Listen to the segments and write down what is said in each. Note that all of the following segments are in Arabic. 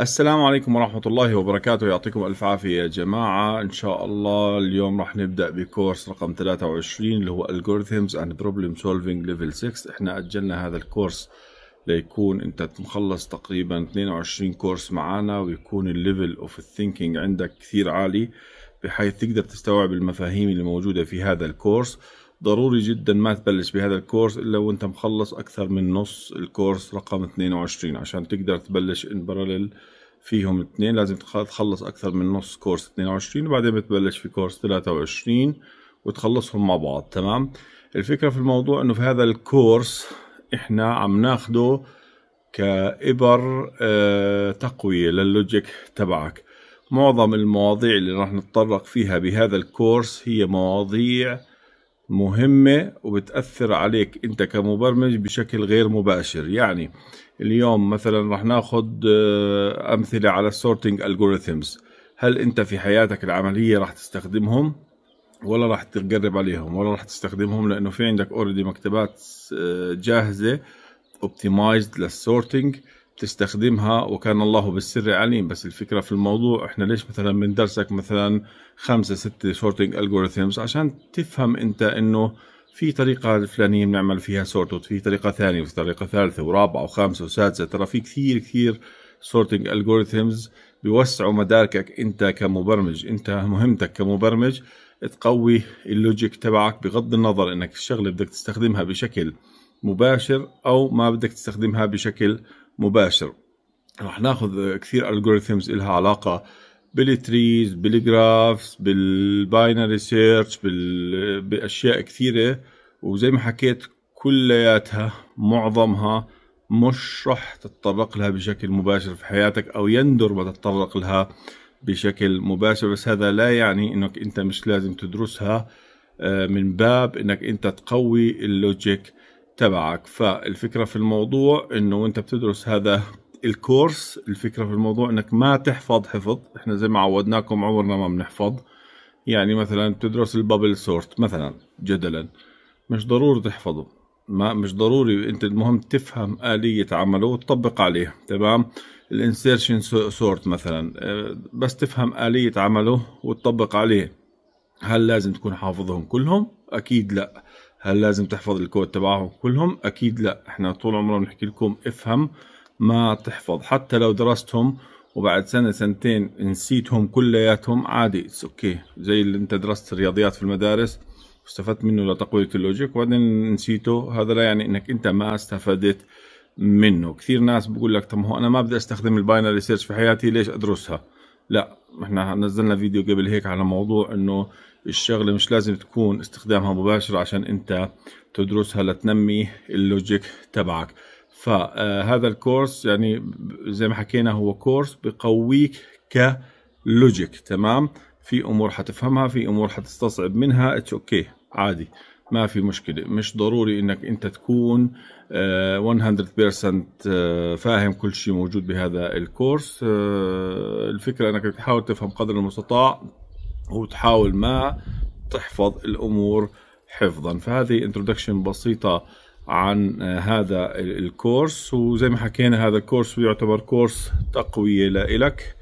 السلام عليكم ورحمة الله وبركاته يعطيكم ألف عافية يا جماعة إن شاء الله اليوم راح نبدأ بكورس رقم 23 اللي هو Algorithms and Problem Solving Level 6 إحنا أجلنا هذا الكورس ليكون أنت مخلص تقريبا 22 كورس معانا ويكون الليفل اوف الثينكينج عندك كثير عالي بحيث تقدر تستوعب المفاهيم اللي موجودة في هذا الكورس ضروري جدا ما تبلش بهذا الكورس الا وانت مخلص اكثر من نص الكورس رقم 22 عشان تقدر تبلش ان بارلل فيهم اثنين لازم تخلص اكثر من نص كورس 22 وبعدين بتبلش في كورس 23 وتخلصهم مع بعض تمام الفكره في الموضوع انه في هذا الكورس احنا عم ناخده كابر آه تقويه للوجيك تبعك معظم المواضيع اللي راح نتطرق فيها بهذا الكورس هي مواضيع مهمة وبتأثر عليك أنت كمبرمج بشكل غير مباشر يعني اليوم مثلا رح ناخد آه، أمثلة على السورتينج algorithms هل أنت في حياتك العملية رح تستخدمهم ولا رح تقرب عليهم ولا رح تستخدمهم لأنه في عندك اوريدي مكتبات آه، جاهزة اوبتمايزد للسورتينج تستخدمها وكان الله بالسر عليم بس الفكرة في الموضوع احنا ليش مثلا بندرسك مثلا خمسة ستة سورتنج algorithms عشان تفهم انت انه في طريقة الفلانية بنعمل فيها سورت في طريقة ثانية وفي طريقة ثالثة ورابعة وخامسة وسادسة ترى في كثير كثير سورتنج algorithms بيوسعوا مداركك انت كمبرمج انت مهمتك كمبرمج تقوي اللوجيك تبعك بغض النظر انك الشغله بدك تستخدمها بشكل مباشر او ما بدك تستخدمها بشكل مباشر راح ناخذ كثير الجوريثمز لها علاقه بالتريز بالجرافز بالباينري سيرش باشياء كثيره وزي ما حكيت كلياتها معظمها مش رح تتطرق لها بشكل مباشر في حياتك او يندر ما تتطرق لها بشكل مباشر بس هذا لا يعني انك انت مش لازم تدرسها آه، من باب انك انت تقوي اللوجيك تبعك فالفكرة في الموضوع انه وانت بتدرس هذا الكورس الفكرة في الموضوع انك ما تحفظ حفظ احنا زي ما عودناكم عمرنا ما بنحفظ يعني مثلا بتدرس البابل سورت مثلا جدلا مش ضروري تحفظه ما مش ضروري انت المهم تفهم آلية عمله وتطبق عليه تمام الانسيرشن سورت مثلا آه، بس تفهم آلية عمله وتطبق عليه هل لازم تكون حافظهم كلهم اكيد لا هل لازم تحفظ الكود تبعهم كلهم اكيد لا احنا طول عمرنا بنحكي لكم افهم ما تحفظ حتى لو درستهم وبعد سنه سنتين نسيتهم كلياتهم عادي اتس اوكي زي اللي انت درست الرياضيات في المدارس واستفدت منه لتقويه اللوجيك وبعدين نسيته هذا لا يعني انك انت ما استفدت منه كثير ناس بقول لك طب هو انا ما بدي استخدم الباينري سيرش في حياتي ليش ادرسها لا احنا نزلنا فيديو قبل هيك على موضوع انه الشغله مش لازم تكون استخدامها مباشر عشان انت تدرسها لتنمي اللوجيك تبعك فهذا آه، الكورس يعني زي ما حكينا هو كورس بقويك كلوجيك تمام في امور حتفهمها في امور حتستصعب منها اتس اوكي عادي ما في مشكله مش ضروري انك انت تكون 100% آه، فاهم كل شيء موجود بهذا الكورس آه، الفكره انك تحاول تفهم قدر المستطاع وتحاول ما تحفظ الامور حفظا فهذه انترودكشن بسيطه عن آه، هذا الكورس وزي ما حكينا هذا الكورس يعتبر كورس تقويه لإلك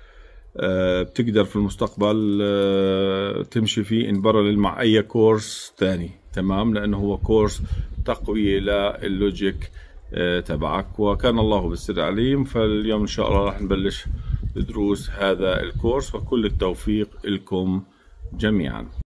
بتقدر في المستقبل تمشي فيه ان مع اي كورس ثاني تمام لانه هو كورس تقويه لللوجيك آه، تبعك وكان الله بالسر عليم فاليوم ان شاء الله راح نبلش دروس هذا الكورس وكل التوفيق لكم جميعا